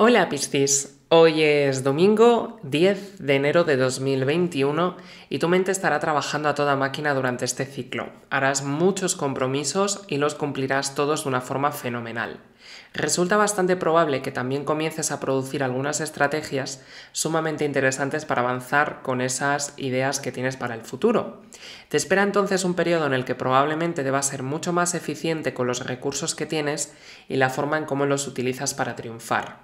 Hola Piscis, hoy es domingo 10 de enero de 2021 y tu mente estará trabajando a toda máquina durante este ciclo. Harás muchos compromisos y los cumplirás todos de una forma fenomenal. Resulta bastante probable que también comiences a producir algunas estrategias sumamente interesantes para avanzar con esas ideas que tienes para el futuro. Te espera entonces un periodo en el que probablemente debas ser mucho más eficiente con los recursos que tienes y la forma en cómo los utilizas para triunfar.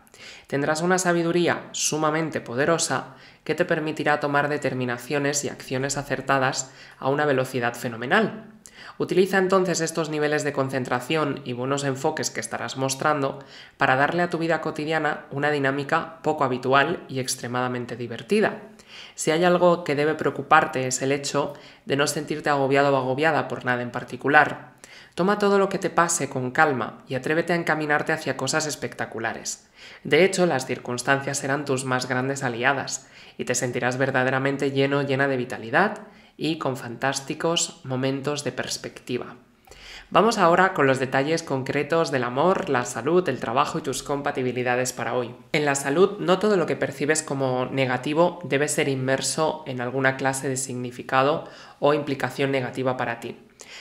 Tendrás una sabiduría sumamente poderosa que te permitirá tomar determinaciones y acciones acertadas a una velocidad fenomenal. Utiliza entonces estos niveles de concentración y buenos enfoques que estarás mostrando para darle a tu vida cotidiana una dinámica poco habitual y extremadamente divertida. Si hay algo que debe preocuparte es el hecho de no sentirte agobiado o agobiada por nada en particular. Toma todo lo que te pase con calma y atrévete a encaminarte hacia cosas espectaculares. De hecho, las circunstancias serán tus más grandes aliadas y te sentirás verdaderamente lleno, llena de vitalidad y con fantásticos momentos de perspectiva. Vamos ahora con los detalles concretos del amor, la salud, el trabajo y tus compatibilidades para hoy. En la salud, no todo lo que percibes como negativo debe ser inmerso en alguna clase de significado o implicación negativa para ti.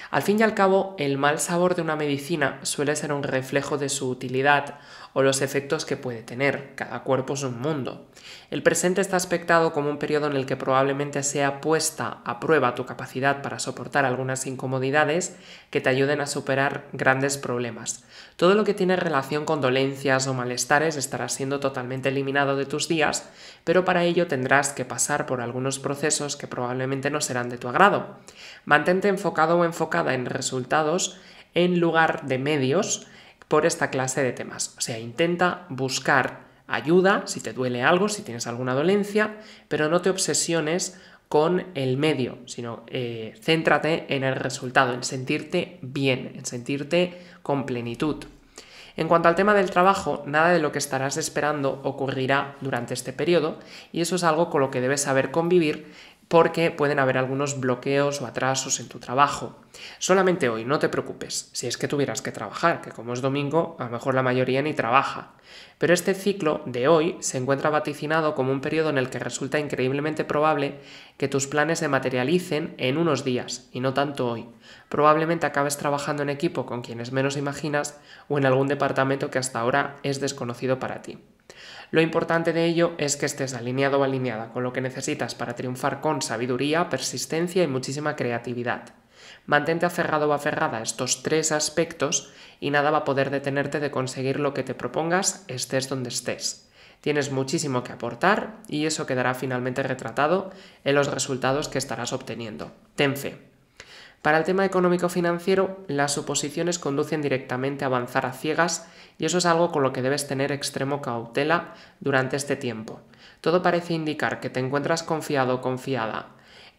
Al fin y al cabo, el mal sabor de una medicina suele ser un reflejo de su utilidad o los efectos que puede tener. Cada cuerpo es un mundo. El presente está aspectado como un periodo en el que probablemente sea puesta a prueba tu capacidad para soportar algunas incomodidades que te ayuden a superar grandes problemas. Todo lo que tiene relación con dolencias o malestares estará siendo totalmente eliminado de tus días, pero para ello tendrás que pasar por algunos procesos que probablemente no serán de tu agrado. Mantente enfocado o enfocada en resultados en lugar de medios por esta clase de temas. O sea, intenta buscar ayuda si te duele algo, si tienes alguna dolencia, pero no te obsesiones con el medio, sino eh, céntrate en el resultado, en sentirte bien, en sentirte con plenitud. En cuanto al tema del trabajo, nada de lo que estarás esperando ocurrirá durante este periodo y eso es algo con lo que debes saber convivir porque pueden haber algunos bloqueos o atrasos en tu trabajo. Solamente hoy, no te preocupes, si es que tuvieras que trabajar, que como es domingo, a lo mejor la mayoría ni trabaja. Pero este ciclo de hoy se encuentra vaticinado como un periodo en el que resulta increíblemente probable que tus planes se materialicen en unos días, y no tanto hoy. Probablemente acabes trabajando en equipo con quienes menos imaginas o en algún departamento que hasta ahora es desconocido para ti. Lo importante de ello es que estés alineado o alineada con lo que necesitas para triunfar con sabiduría, persistencia y muchísima creatividad. Mantente aferrado o aferrada a estos tres aspectos y nada va a poder detenerte de conseguir lo que te propongas, estés donde estés. Tienes muchísimo que aportar y eso quedará finalmente retratado en los resultados que estarás obteniendo. Ten fe. Para el tema económico-financiero, las suposiciones conducen directamente a avanzar a ciegas y eso es algo con lo que debes tener extremo cautela durante este tiempo. Todo parece indicar que te encuentras confiado o confiada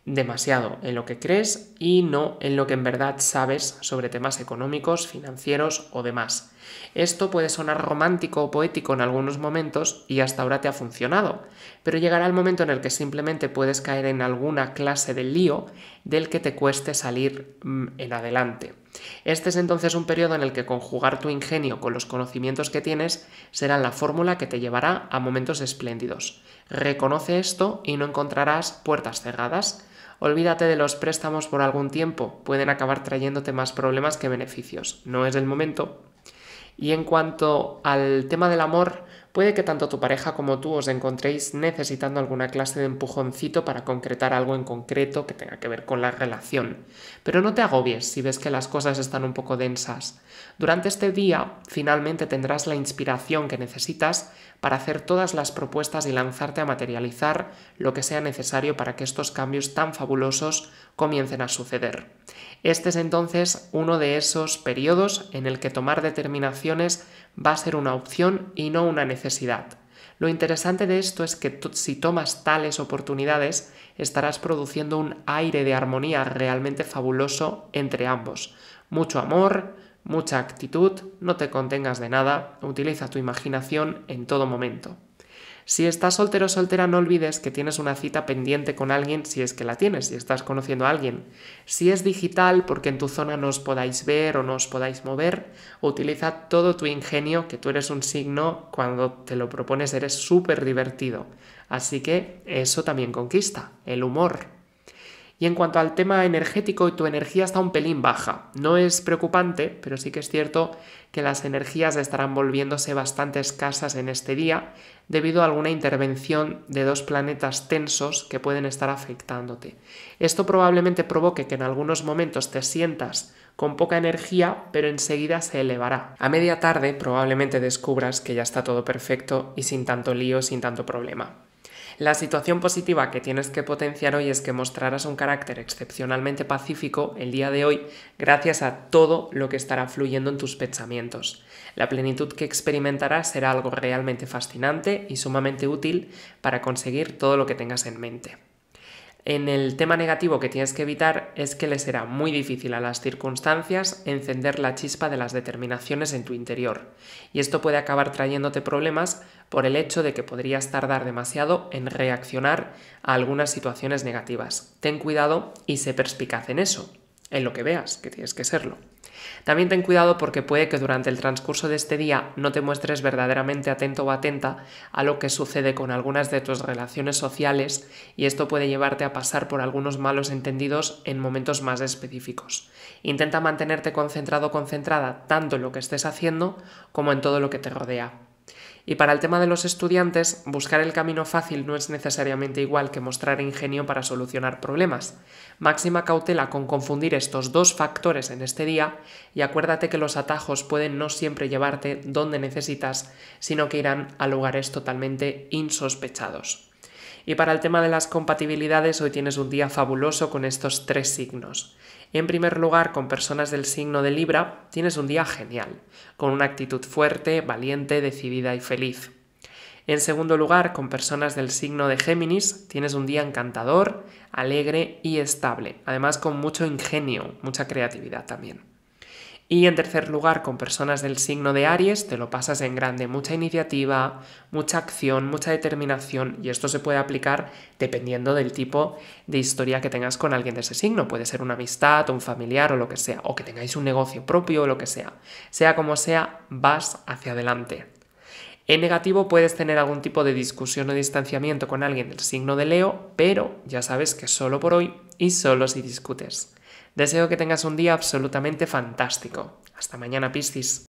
demasiado en lo que crees y no en lo que en verdad sabes sobre temas económicos, financieros o demás. Esto puede sonar romántico o poético en algunos momentos y hasta ahora te ha funcionado, pero llegará el momento en el que simplemente puedes caer en alguna clase de lío del que te cueste salir mm, en adelante. Este es entonces un periodo en el que conjugar tu ingenio con los conocimientos que tienes será la fórmula que te llevará a momentos espléndidos. Reconoce esto y no encontrarás puertas cerradas, Olvídate de los préstamos por algún tiempo, pueden acabar trayéndote más problemas que beneficios. No es el momento. Y en cuanto al tema del amor, Puede que tanto tu pareja como tú os encontréis necesitando alguna clase de empujoncito para concretar algo en concreto que tenga que ver con la relación. Pero no te agobies si ves que las cosas están un poco densas. Durante este día finalmente tendrás la inspiración que necesitas para hacer todas las propuestas y lanzarte a materializar lo que sea necesario para que estos cambios tan fabulosos comiencen a suceder. Este es entonces uno de esos periodos en el que tomar determinaciones va a ser una opción y no una necesidad. Lo interesante de esto es que si tomas tales oportunidades, estarás produciendo un aire de armonía realmente fabuloso entre ambos. Mucho amor, mucha actitud, no te contengas de nada, utiliza tu imaginación en todo momento. Si estás soltero o soltera, no olvides que tienes una cita pendiente con alguien, si es que la tienes, si estás conociendo a alguien. Si es digital, porque en tu zona no os podáis ver o no os podáis mover, utiliza todo tu ingenio, que tú eres un signo, cuando te lo propones eres súper divertido. Así que eso también conquista, el humor. Y en cuanto al tema energético, tu energía está un pelín baja. No es preocupante, pero sí que es cierto que las energías estarán volviéndose bastante escasas en este día debido a alguna intervención de dos planetas tensos que pueden estar afectándote. Esto probablemente provoque que en algunos momentos te sientas con poca energía, pero enseguida se elevará. A media tarde probablemente descubras que ya está todo perfecto y sin tanto lío, sin tanto problema. La situación positiva que tienes que potenciar hoy es que mostrarás un carácter excepcionalmente pacífico el día de hoy gracias a todo lo que estará fluyendo en tus pensamientos. La plenitud que experimentarás será algo realmente fascinante y sumamente útil para conseguir todo lo que tengas en mente. En el tema negativo que tienes que evitar es que le será muy difícil a las circunstancias encender la chispa de las determinaciones en tu interior, y esto puede acabar trayéndote problemas por el hecho de que podrías tardar demasiado en reaccionar a algunas situaciones negativas. Ten cuidado y sé perspicaz en eso en lo que veas, que tienes que serlo. También ten cuidado porque puede que durante el transcurso de este día no te muestres verdaderamente atento o atenta a lo que sucede con algunas de tus relaciones sociales y esto puede llevarte a pasar por algunos malos entendidos en momentos más específicos. Intenta mantenerte concentrado o concentrada tanto en lo que estés haciendo como en todo lo que te rodea. Y para el tema de los estudiantes, buscar el camino fácil no es necesariamente igual que mostrar ingenio para solucionar problemas. Máxima cautela con confundir estos dos factores en este día y acuérdate que los atajos pueden no siempre llevarte donde necesitas, sino que irán a lugares totalmente insospechados. Y para el tema de las compatibilidades, hoy tienes un día fabuloso con estos tres signos. En primer lugar, con personas del signo de Libra, tienes un día genial, con una actitud fuerte, valiente, decidida y feliz. En segundo lugar, con personas del signo de Géminis, tienes un día encantador, alegre y estable, además con mucho ingenio, mucha creatividad también. Y en tercer lugar, con personas del signo de Aries, te lo pasas en grande, mucha iniciativa, mucha acción, mucha determinación, y esto se puede aplicar dependiendo del tipo de historia que tengas con alguien de ese signo. Puede ser una amistad, un familiar o lo que sea, o que tengáis un negocio propio o lo que sea. Sea como sea, vas hacia adelante. En negativo puedes tener algún tipo de discusión o distanciamiento con alguien del signo de Leo, pero ya sabes que solo por hoy y solo si discutes. Deseo que tengas un día absolutamente fantástico. Hasta mañana, Piscis.